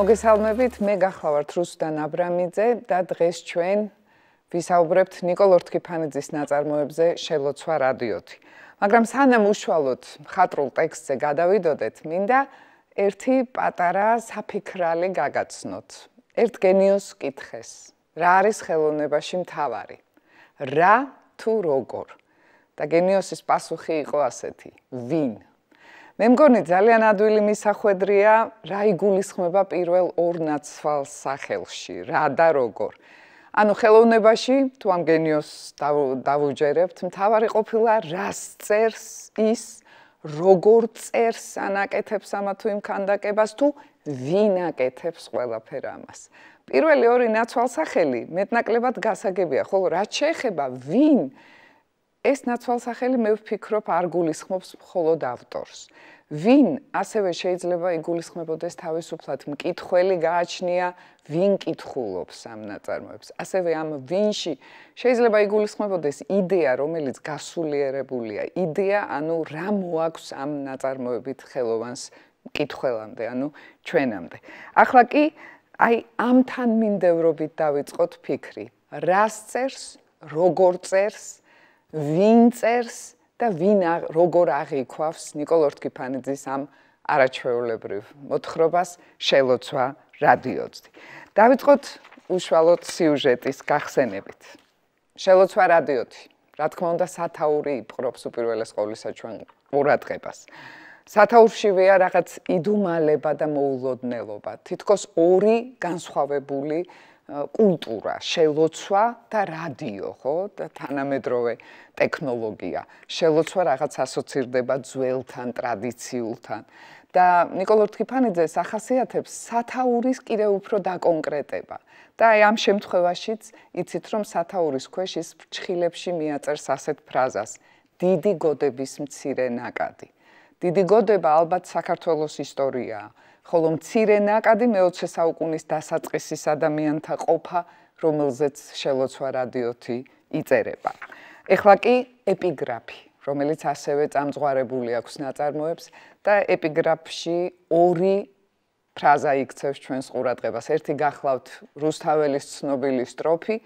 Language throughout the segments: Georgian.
მოგესალმებით, მე გახლავართ რუსუდან აბრამიძე და დღეს ჩვენ ვისაუბრებთ نيكოლ ორთქიფანიძის ნაწარმოებზე შელოცვა რადიოთი. მაგრამ სანამ უშუალოდ ხატრულ ტექსტზე გადავიდოდეთ, მინდა ერთი პატარა საფიქრალი გაგაცნოთ. ერთ გენიოს კითხეს: რა არის ხელოვნებაში მთავარი? რა თუ როგორ? და გენიოსის პასუხი იყო ასეთი: ვინ? მე მგონი ძალიან ადვილი მისახვედრია რა იგულისხმება პირველ ორ ნაცვალ სახელში რა და როგორ ანუ ხელოვნებაში თუ ამ გენიოს დავუჯერებთ მთავარი ყოფილა რას წერს ის როგორ წერს ანაკეთებს ამა თუ იმ კანდაკებას თუ ვინ აკეთებს ყველაფერ ამას პირველი ორი ნაცვალ სახელი მეტნაკლებად გასაგებია ხოლო რაც შეეხება ვინ ეს ნაცვალსახელი მე ვფიქრობ არ გულისხმობს მხოლოდ ავტორს. ვინ ასევე შეიძლება იგულისხმებოდეს თავისუფლად მკითხველი გააჩნია ვინ კითხულობს ამ ნაწარმოებს ასევე ამ ვინში შეიძლება იგულისხმებოდეს იდეა რომელიც გასულიერებულია იდეა ანუ რა მოაქვს ამ ნაწარმოებით ხელოვანს მკითხველამდე ანუ ჩვენამდე ახლა კი აი ამ თანმიმდევრობით დავიწყოთ ფიქრი რას წერს როგორ წერს ვინ წერს და ვინ როგორ აღიქვავს نيكოლ ორთქიფანიძის ამ არაჩვეულებრივ მოთხრობას შელოცვა რადიოცდი. დავიწყოთ უშუალოდ სიუჟეტის გახსენებით. შელოცვა რადიოთი, რა თქმა უნდა, სათაური იპყრობს უპირველეს ყოვლისა ჩვენ ყურადღებას. სათაურშივეა რაღაც იდუმალება და მოულოდნელობა, თითქოს ორი განსხვავებული კულტურა, შელოცვა და რადიო, ხო, და თანამედროვე ტექნოლოგია. შელოცვა რაღაც ასოცირდება ძველთან, ტრადიციულთან. და نيكოლო თქიფანიძე ახასიათებს სათაურის კიდე უფრო დაკონკრეტება. და აი ამ შემთხვევაშიც იცით რომ სათაურის ქვეშ ის ფრჩხილებში მიაწერს ასეთ ფრაზას: დიდი გოდების მცირე ნაკადი. დიდი გოდება ალბათ საქართველოს ისტორია, ხოლო მცირე ნაკადი მე-20 საუკუნის დასაწყისის ადამიანთა ყოფა, რომელზეც შელოცვა რადიოთი იწერება. ეხლა კი ეპიგრაფი, რომელიც ასევე წამძღარებული აქვს ნაწარმოებს და ეპიგრაფში ორი ფრაზა იქცევს ჩვენს ყურადღებას. ერთი გახლავთ რუსთაველის ცნობილი სტროფი,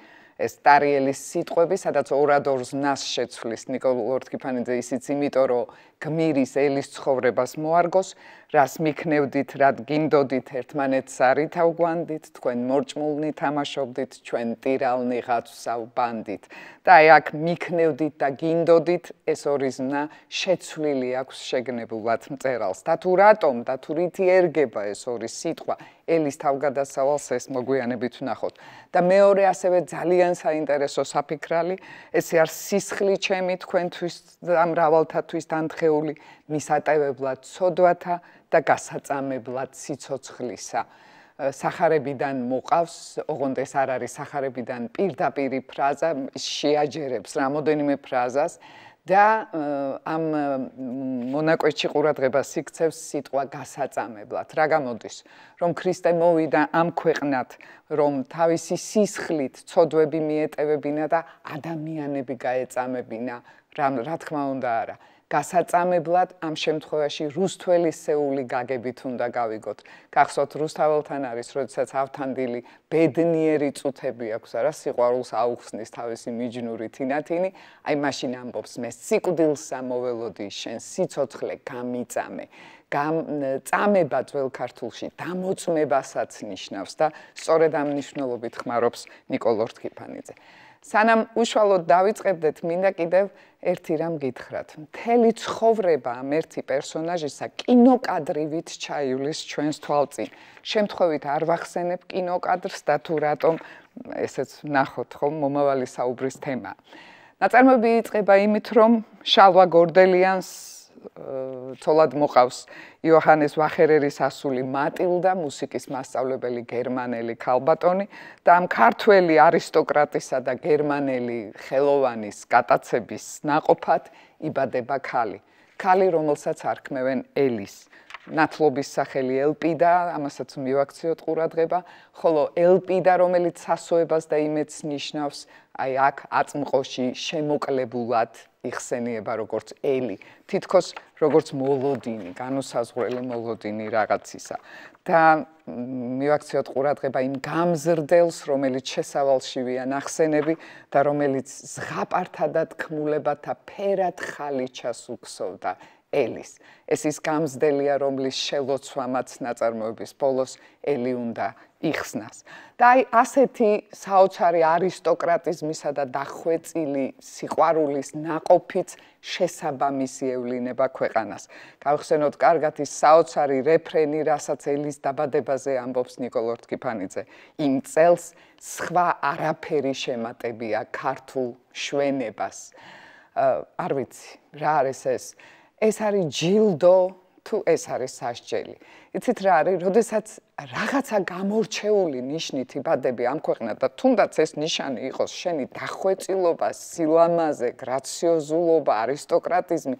ეს ტარიელის სიტყვები, სადაც ორადორ ზნას შეცვლის ნიკოლ ლორთქიფანიძე ისიც, იმიტომ რომ გმირის ელის ცხოვრებას მოარგოს, რას მიქნევდით, რად გინდოდით ერთმანეთს არითავგვანდით, თქვენ მორჭმულნი თამაშობდით, ჩვენ ტირალნი ღაცსავ ბანდით. და აი აქ მიქნევდით და გინდოდით, ეს ორი ზნა შეცვლილი აქვს შეგნებულად მწერალს. და თუ რატომ და თუ რითი ერგება ეს ორი სიტყვა ელის თავგადასავალს ეს მოგვიანებით ვნახოთ. და მეორე ასევე ძალიან საინტერესო საფიქრალი, ესე არ სისხლი ჩემი თქვენთვის და მრავალთათვის თანხ სახეული მისატევებლად ცოდვათა და გასაწამებლად სიцоცხლისა. сахарებიდან მოყავს, ოღონდ ეს არ არის сахарებიდან პირდაპირი ფრაზა, შეაჯერებს რამოდენიმე ფრაზას და ამ მონაკვეთში ყურადღებას იქცევს სიტყვა გასაწამებლად. რა გამოდის, რომ ქრისტე მოვიდა ამ ქვეყნად, რომ თავისი სისხლით ცოდვები მიეტევებინა და ადამიანები გაეწამებინა. რა თქმა უნდა არა. გასაწამებლად ამ შემთხვევაში რუსთველი სეული გაგებით უნდა გავიგოთ. გახსოვთ რუსთაველთან არის, როდესაც ავთანდილი ბედნიერი წუთები აქვს, არა სიყვარულს აუხსნის თავისი მიჯნური თინათინი, აი მაშინ ამბობს მე სიკვდილსა მოველოდი შენ სიцоცხლე გამიწამე. წამება ძველ ქართულში დამოწმებასაც ნიშნავს და სწორედ ამ ნიშნულობით ხმარობს نيكოლორთკიფანიძე. სანამ უშუალოდ დავიწყებდეთ, მინდა კიდევ ერთი რამ გითხრათ. მთელი ცხოვრება ამ ერთი პერსონაჟისა კინოკადრივით ჩაივლის ჩვენს თვალწინ. შემთხვევით არ ვახსენებ კინოკადრს და თუ რატომ ესეც ნახოთ ხო მომავალი საუბრის თემა. ნაწარმოები იწყება იმით, რომ შალვა გორდელიანს ცოლად მოყავს იოჰანეს ვახერერის ასული მატილდა, მუსიკის მასწავლებელი გერმანელი ქალბატონი და ამ ქართველი არისტოკრატისა და გერმანელი ხელოვანის კატაცების ناقოფად იბადება ქალი. ქალი, რომელსაც არქმევენ ელის. ნათლობის სახელი ელპიდა, ამასაც მივაქციოთ ყურადღება, ხოლო ელპიდა, რომელიც სასოებას და იმედს ნიშნავს, აი აქ აწმყოში შემოკლებულად იხსენიება როგორც ელი, თითქოს როგორც მოლოდინი, განუსაზღვრელი მოლოდინი რაღაცისა. და მივაქციოთ ყურადღება იმ გამზრდელს, რომელიც შესავალშივია ნახსენები და რომელიც ზღაპართა და თქმულებათა ფერად ხალიჩას უქსოვდა ელის. ეს ის გამზდელია, რომლის შელოცვამაც ნაწარმოების ბოლოს ელი უნდა იხსნას. და აი ასეთი საოცარი არისტოკრატიზმისა და დახვეწილი სიყვარულის ناقოფიც შესაბამისი ევლინება ქვეყანას. გავხსენოთ კარგად ის საოცარი რეფრენი, რასაც ელის დაბადებაზე ამბობს نيكოლორტკიფანიძე. იმ წელს სხვა არაფერი შემატებია ქართულ შვენებას. არ ვიცი, რა არის ეს? ეს არის ჯილდო თუ ეს არის სასჯელი. იცით რა არის, როდესაც რაღაცა გამორჩეული ნიშნით იბადები ამ ქვეყნად და თუნდაც ეს ნიშანი იყოს შენი დახვეწილობა, სილამაზე, გრაციოზულობა, არისტოკრატიზმი,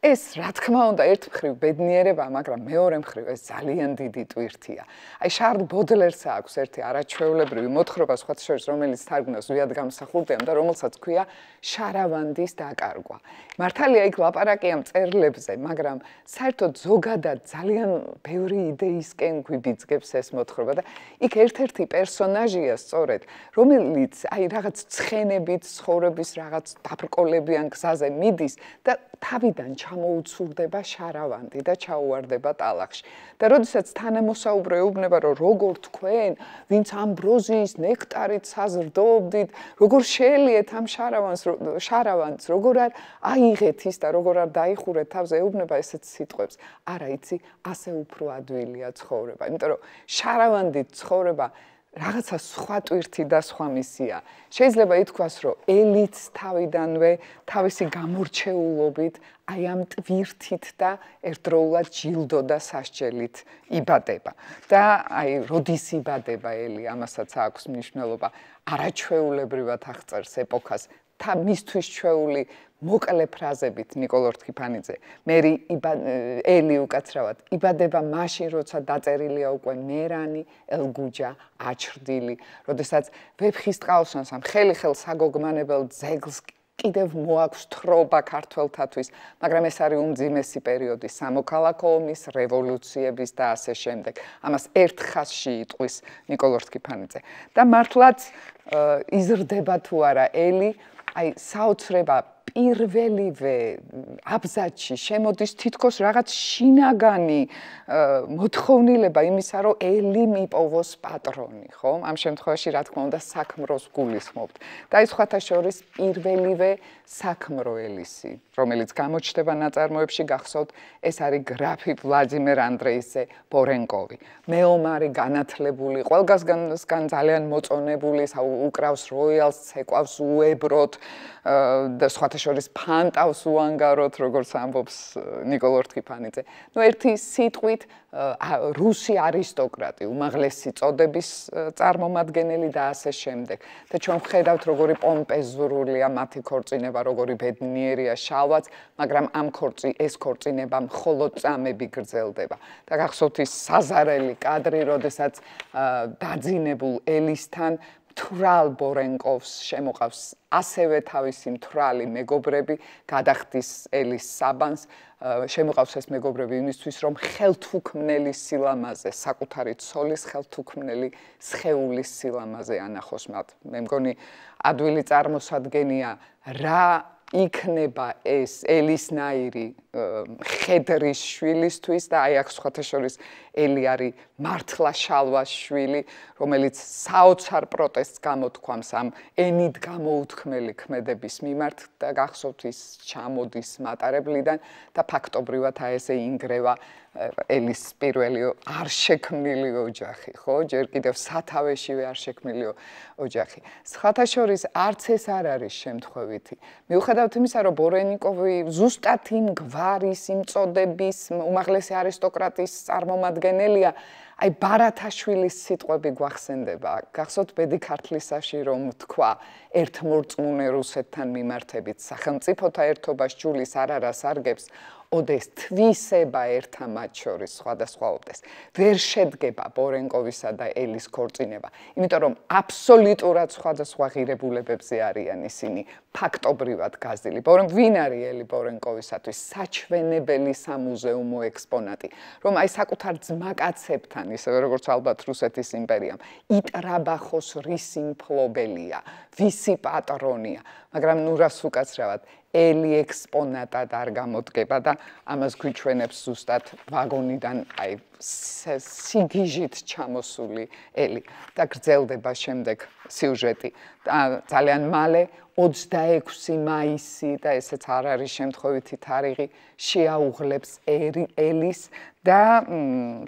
ეს რა თქმა უნდა ერთ მხრივ ბედნიერება, მაგრამ მეორე მხრივ ეს ძალიან დიდი ტვირთია. აი შარლ ბოდლერს აქვს ერთი არაჩვეულებრივი მოთხრობა სხვა შორის, რომელიც თარგმნას ვიად გამსახურდება და რომელსაც ქვია შარავანდის დაკარგვა. მართალია იქ ლაპარაკია მწერლებზე, მაგრამ საერთოდ ზოგადად ძალიან ბევრი იდეისკენ გვიბიძგებს ეს მოთხრობა და იქ ერთ-ერთი პერსონაჟია სწორედ, რომელიც აი რაღაც ცხენებით ცხოვრების რაღაც დაბრკოლებიან გზაზე მიდის და თავიდან ჩამოუცურდება შარავანდი და ჩაუვარდება ტალახში. და როდესაც თანამოსაუბრე უბნება, რომ როგორ თქვენ, ვინც ამბროზის ნექტარით საზრდოობდით, როგორ შეიძლება ამ შარავანს შარავანს როგორ არ აი მიიღეთ ის და როგორ არ დაიხურეთ თავზე ეუბნება ესეთ სიტყვებს. არა იცი, ასე უფრო ადვილია ცხოვრება, იმიტომ რომ შარავანდი ცხოვრება რაღაცა სხვა ტვირთი და სხვა მისია. შეიძლება ითქვას, რომ ელიც თავიდანვე თავისი გამორჩეულობით აი ამ ტვირთით და ერთდროულად ჯილდო და სასჯელით იბადება. და აი როდის იბადება ელი, ამასაც აქვს მნიშვნელობა. არაჩვეულებრივად აღწერს ეპოქას. თა მისთვის ჩვეული მოკლე ფრაზებით نيكოლორ თქიფანიძე მერი ელი უკაცრავად იბადება მაშინ როცა დაწერილია უკვე მერანი ელგუჯა აჩრდილი როდესაც ვეფხის ტყავსანს ამ ხელი ხელ საგოგმანებელ ძეგლს კიდევ მოაქვს თრობა ქართველთათვის მაგრამ ეს არის უმძიმესი პერიოდი სამოქალაქო ომის რევოლუციების და ასე შემდეგ ამას ერთ ხაზში იტყვის نيكოლორ თქიფანიძე და მართლაც იზრდება თუ არა ელი აი საოცრება პირველივე აბზაცში შემოდის თითქოს რაღაც შინაგანი მოთხოვნილება იმისა, რომ ელი მიპოვოს პატრონი, ხო? ამ შემთხვევაში რა თქმა უნდა საქმროს გულისხმობთ. და ეს ხათა შორის პირველივე საქმრო ელისი, რომელიც გამოჩნდება ნაწარმოებში, გახსოვთ, ეს არის გრაფი ვლადიმერ ანდრეისე ბორენკოვი. მეომარი განათლებული, ყველგანგან ძალიან მოწონებული, უკრავს როიალს, ცეკავს უებროთ და სხვათა შორის ფანტავს უანგაროთ, როგორც ამბობს نيكოლ ორთქიფანიძე. ნუ ერთი სიტყვით რუსი არისტოკრატი, უმაღლესი წოდების წარმომადგენელი და ასე შემდეგ. და ჩვენ ხედავთ, როგორი პომპეზურია მათი ქორწინება, როგორი ბედნიერია შალვაც, მაგრამ ამ ქორწი ეს ქორწინება მხოლოდ წამები გრძელდება. და გახსოვთ ის საზარელი კადრი, როდესაც დაძინებულ ელისთან მთრალ ბორენკოვს შემოყავს ასევე თავისი მთრალი მეგობრები გადახდის ელის საბანს შემოყავს ეს მეგობრები იმისთვის რომ ხელთუქმნელი სილამაზე საკუთარი ცოლის ხელთუქმნელი სხეულის სილამაზე ანახოს მათ მე მგონი ადვილი წარმოსადგენია რა იქნება ეს ელისნაირი ხედრის შვილისთვის და აი აქ სხვათა შორის ელი არის მართლა შალვას შვილი, რომელიც საოცარ პროტესტს გამოთქვამს ამ ენით გამოუთქმელი ქმედების მიმართ და გახსოვთ ის ჩამოდის მატარებლიდან და ფაქტობრივად აი ესე ინგრევა ელის პირველი არ შექმნილი ოჯახი, ხო? ჯერ კიდევ სათავეშივე არ შექმნილი ოჯახი. სხვათა შორის არც ეს არ არის შემთხვევითი. მიუხედავთ იმისა, რომ ბორენიკოვი ზუსტად იმ გვა ღარის იმწოდების უმაღლესი არისტოკრატის წარმომადგენელია აი ბარათაშვილის სიტყვები გვახსენდება გახსოვთ ბედი ქართლისაში რომ თქვა ერთ მორწმუნე რუსეთთან მიმართებით სახელმწიფოთა ერთობა შულის არ არასარგებს ოდეს თვისება ერთმათ შორის სხვადასხვა ოდეს ვერ შედგება ბორენკოვისა და ელის ქორწინება იმიტომ რომ აბსოლუტურად სხვადასხვა ღირებულებებზე არიან ისინი ფაქტობრივად გაზილი ბორენ ვინ არის ელი ბორენკოვისათვის საჩვენებელი სამუზეუმო ექსპონატი რომ აი საკუთარ ძმაკაცებთან ისე როგორც ალბათ რუსეთის იმპერიამ იტრაბახოს რისიმფლობელია ვისი პატრონია მაგრამ ნურას უკაცრავად ელი ექსპონატად არ გამოდგება და ამას გვიჩვენებს ზუსტად ვაგონიდან აი სიგიჟით ჩამოსული ელი და გრძელდება შემდეგ სიუჟეტი ძალიან მალე 26 მაისი და ესეც არ არის შემთხვევითი თარიღი შეაუღლებს ელის და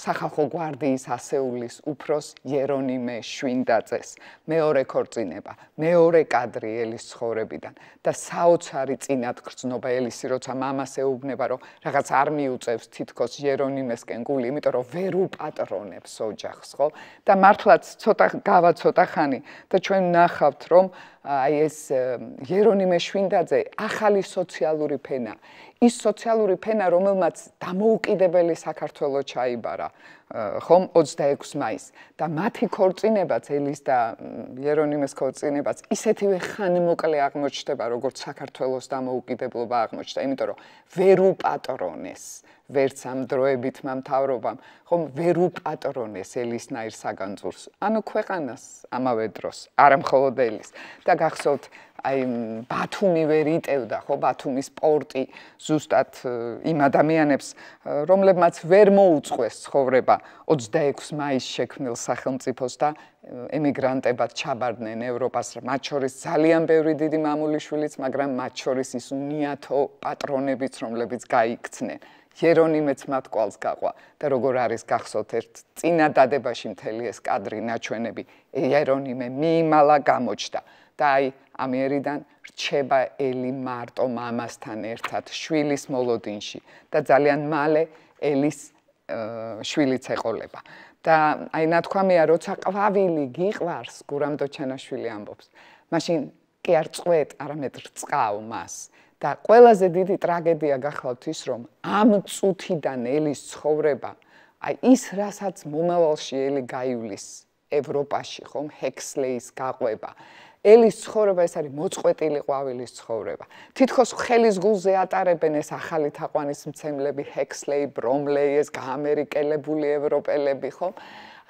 სახალხო გვარდიის ასეულის უფროს იერონიმე შვინდაძეს მეორე ქორწინება მეორე კადრი ელის ცხოვრებიდან და საოცარი წინათგრძნობა ელისი როცა მამას ეუბნება რომ რაღაც არ მიუწევს თითქოს იერონიმესკენ გული იმიტომ რომ ვერ უპატრონებს ოჯახს ხო და მართლაც ცოტა გავა ცოტა ხანი და ჩვენ ნახავთ რომ აი ეს იერონიმე შვინდაძე ახალი სოციალური ფენა ის სოციალური ფენა, რომელმაც დამოუკიდებელი საქართველო ჩაიბარა, ხომ 26 მაისს და მათი ქორწინებაც ელის და იერონიმეს ქორწინებაც ისეთივე ხანმოკლე აღმოჩნდა, როგორც საქართველოს დამოუკიდებლობა აღმოჩნდა, იმიტომ რომ ვერ უპატრონეს ვერც ამ დროებით მამთავრობამ, ხომ ვერ უპატრონეს ელისნაირ საგანძურს, ანუ ქვეყანას ამავე დროს, არამხოლოდ ელის და გახსოვთ აი ბათუმი ვერ იტევდა ხო ბათუმის პორტი ზუსტად იმ ადამიანებს რომლებმაც ვერ მოუწყეს ცხოვრება 26 მაისს შექმნილ სახელმწიფოს და ემიგრანტებად ჩაბარდნენ ევროპას მათ შორის ძალიან ბევრი დიდი მამულიშვილიც მაგრამ მათ შორის ის უნიათო პატრონებიც რომლებიც გაიქცნენ ჯერონიმეც მათ ყალს გაყვა და როგორ არის გახსოთ ერთ წინა დადებაში მთელი ეს კადრი ნაჩვენები ჯერონიმე მიიმალა გამოჩდა და აი ამერიდან რჩება ელი მარტო მამასთან ერთად შვილის მოლოდინში და ძალიან მალე ელის შვილიც ეყოლება და აი ნათქვამია როცა ყვავილი გიყვარს გურამდო ჩანაშვილი ამბობს მაშინ კი არ წვეთ არამედ რწყავ მას და ყველაზე დიდი ტრაგედია გახლავთ ის რომ ამ წუთიდან ელის ცხოვრება აი ის რასაც მომავალში ელი გაივლის ევროპაში ხომ ჰექსლეის გაყვება ელის ცხოვრება ეს არის მოწყვეტილი ყვავილის ცხოვრება. თითქოს ხელის გულზე ატარებენ ეს ახალი თაყვანის მცემლები, ჰექსლეი, ბრომლეი, ეს გაამერიკელებული ევროპელები, ხო?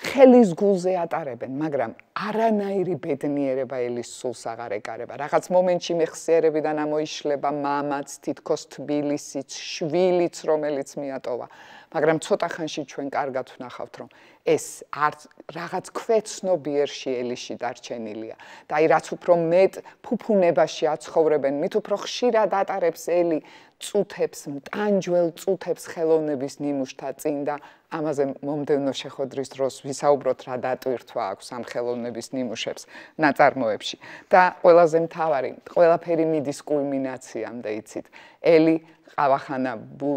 ხელის გულზე ატარებენ, მაგრამ არანაირი ბედნიერება ელის სულს აღარ ეკარება. რაღაც მომენტში მეხსიერებიდან ამოიშლება მამაც, თითქოს თბილისიც, შვილიც, რომელიც მიატოვა. მაგრამ ცოტა ხანში ჩვენ კარგად ვნახავთ, რომ ეს არ რაღაც ქვეცნობიერში ელიში დარჩენილია. და აი რაც უფრო მეტ ფუფუნებაში აცხოვრებენ, მით უფრო ხშირად ატარებს ელი წუთებს, მტანჯველ წუთებს ხელოვნების ნიმუშთა წინ და ამაზე მომდენო შეხოდრის დროს ვისაუბროთ რა დატვირთვა აქვს ამ ხელოვნების ნიმუშებს ნაწარმოებში და ყველაზე მთავარი ყველაფერი მიდის კულმინაციამდე იცით ელი ყავახანა ბუ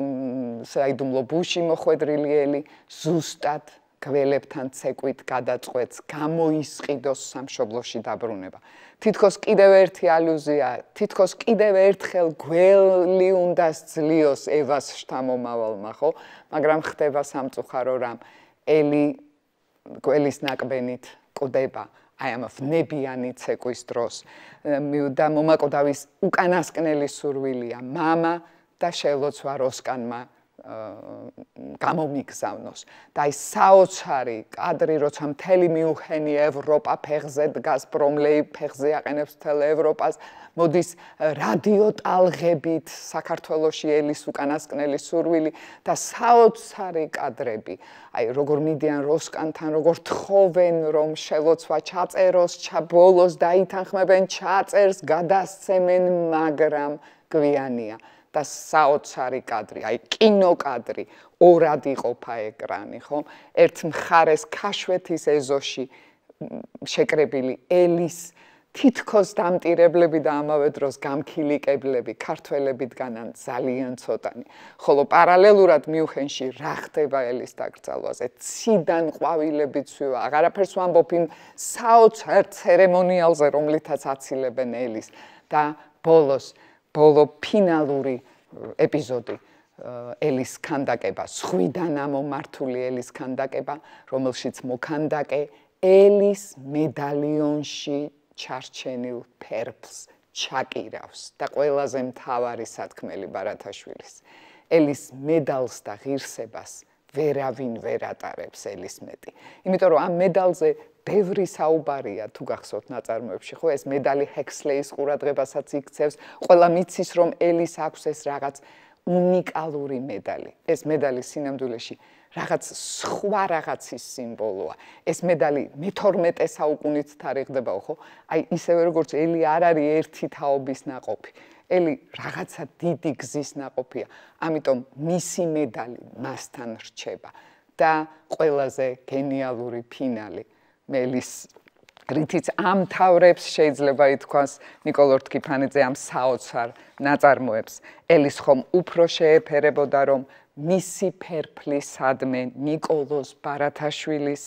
საიდუმლო ბუში მოხვედრილი ელი ზუსტად გველებთან ცეკვით გადაწყვეტს გამოისყიდოს სამშობლოში დაბრუნება. თითქოს კიდევ ერთი ალუზია, თითქოს კიდევ ერთხელ გველი უნდა ძლიოს ევას შთამომავალმა, ხო? მაგრამ ხდება სამწუხარო რამ. ელი გველის ნაკბენით კვდება. აი ამ ნებიანი ცეკვის დროს და მომაკვდავის უკანასკნელი სურვილია, მამა და შელოცვა როსკანმა გამომიგზავნოს და ის საოცარი კადრი როცა მთელი მიუხენი ევროპა ფეხზე დგას პრომლეი ფეხზე აყენებს მთელ ევროპას მოდის რადიო ტალღებით საქართველოსი ელის უკანასკნელი სურვილი და საოცარი კადრები აი როგორ მიდიან როსკანთან როგორ თხოვენ რომ შელოცვა ჩაწეროს ჩაბოლოს დაითანხმებენ ჩაწერს გადასცემენ მაგრამ გვიანია და საოცარი კადრი, აი კინო კადრი, ორად იყოფა ეკრანი, ხო? ერთ მხარეს ქაშვეთის ეზოში შეკრებილი ელის თითქოს დამტირებლები და ამავე დროს გამქილიკებლები ქართველებიდგანან ძალიან ცოტანი. ხოლო პარალელურად მიუხენში რა ხდება ელის დაკრძალვაზე? ციდან ყვავილები ცვივა. აღარაფერს ვამბობ იმ საოცარ ცერემონიალზე, რომლითაც აცილებენ ელის და ბოლოს ბოლო ფინალური ეპიზოდი ელის ქანდაკება, სხვიდან ამომართული ელის ქანდაკება, რომელშიც მოქანდაკე ელის მედალიონში ჩარჩენილ ფერფლს ჩაკირავს და ყველაზე მთავარი სათქმელი ბარათაშვილის ელის მედალს და ღირსებას ვერავინ ვერ ატარებს ელის მეტი. იმიტომ რომ ამ მედალზე ბევრი საუბარია თუ გახსოვთ ნაწარმოებში, ხო, ეს მედალი ჰექსლეის ყურადღებასაც იქცევს, ყველა მიცის რომ ელის აქვს ეს რაღაც უნიკალური მედალი. ეს მედალი სინამდვილეში რაღაც სხვა რაღაცის სიმბოლოა. ეს მედალი მე-12 საუკუნით თარიღდება, ხო? აი, ისევე როგორც ელი არ არის ერთი თაობის ناقოფი. ელი რაღაცა დიდი გზის ناقოფია. ამიტომ მისი მედალი მასთან რჩება და ყველაზე გენიალური ფინალი მელის რითიც ამთავრებს შეიძლება ითქვას نيكოლორ თკიფანიძე ამ საოცარ ნაწარმოებს ელის ხომ უფრო შეეფერებოდა რომ მისი ფერფლისადმე نيكოლოს ბარათაშვილის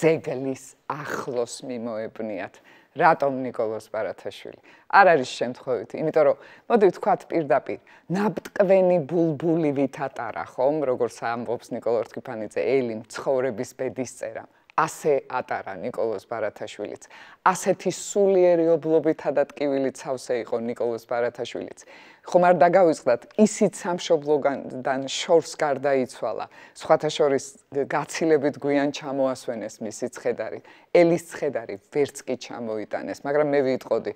ძეგლის ახლოს მიმოებნიათ რატომ نيكოლოს ბარათაშვილი არ არის შემთხვევითი იმიტომ რომ მოდი ვთქვათ პირდაპირ ნაბტკვენი ბულბული ვითატარა ხომ როგორც ამბობს نيكოლორ თკიფანიძე ელი მცხოვრების ბედის წერამ ასე ატარა نيكოლოს ბარათაშვილიც. ასეთი სულიერი ობლობითა და ტკივილით სავსე იყო نيكოლოს ბარათაშვილიც. ხომ არ დაგავიზღდათ, ისიც სამშობლოდან შორს გარდაიცვალა. სხვათა შორის გაცილებით გვიან ჩამოასვენეს მისი ცხედარი. ელის ცხედარი ვერც კი ჩამოიტანეს, მაგრამ მე ვიტყოდი,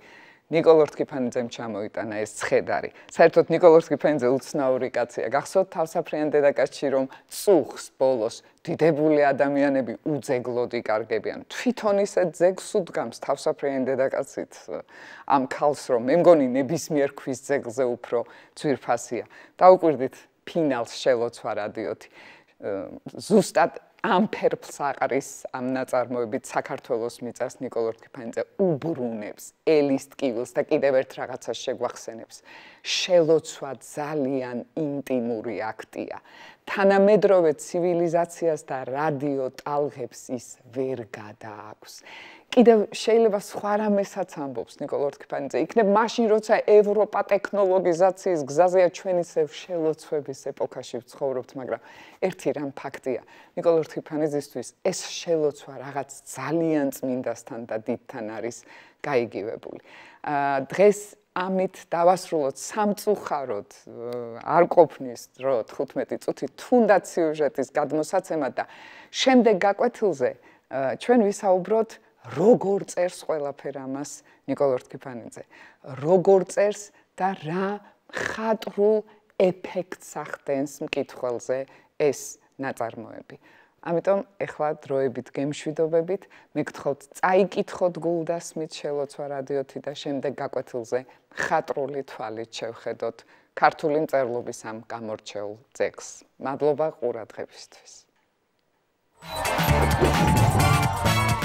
ნიკოლოს კიფანძემ ჩამოიტანა ეს ცხედარი. საერთოდ ნიკოლოს კიფანძე უცნაური კაცია. გახსოვთ თავსაფრიან დედაკაცში რომ წუხს ბოლოს დიდებული ადამიანები უძეგლოდი კარგებიან. თვითონ ისე ძეგს უდგამს თავსაფრიან დედაკაცით ამ ქალს რომ მე მგონი ნებისმიერ ქვის ძეგზე უფრო ძვირფასია. დაუკვირდით ფინალს შელოცვა რადიოთი. ზუსტად ამ ფერფლს აყრის ამ ნაწარმოებით საქართველოს მიწას نيكოლ ორთიფანიძე უბრუნებს ელისტკილს და კიდევ ერთ რაღაცას შეგვახსენებს. შელოცვა ძალიან ინტიმური აქტია თანამედროვე ცივილიზაციას და რადიო ტალღებს ის ვერ გადააქვს. კიდევ შეიძლება სხვა რამესაც ამბობს نيكოლო რქიფანიძე. იქნებ მაშინ როცა ევროპა ტექნოლოგიზაციის გზაზეა ჩვენ ისევ შელოცვების ეპოქაში ვცხოვრობთ, მაგრამ ერთი რამ ფაქტია. نيكოლო რქიფანიძისთვის ეს შელოცვა რაღაც ძალიან წმინდასთან და დიდთან არის გაიგივებული. აა დღეს ამით დავასრულოთ სამწუხაროდ არ ყოფნის დრო 15 წუთი თუნდაც სიუჟეტის გადმოსაცემად და შემდეგ გაკვეთილზე ჩვენ ვისაუბროთ როგორ წერს ყველაფერ ამას ნიკოლო რთიფანიძე როგორ წერს და რა ხატრულ ეფექტს ახდენს მკითხველზე ეს ნაწარმოები ამიტომ ეხლა დროებით გემშვიდობებით, მე გთხოვთ წაიკითხოთ გულდასმით შელოცვა რადიოთი და შემდეგ გაკვეთილზე ხატრული თვალით შევხედოთ ქართული მწერლობის ამ გამორჩეულ ძეგს. მადლობა ყურადღებისთვის. Thank you.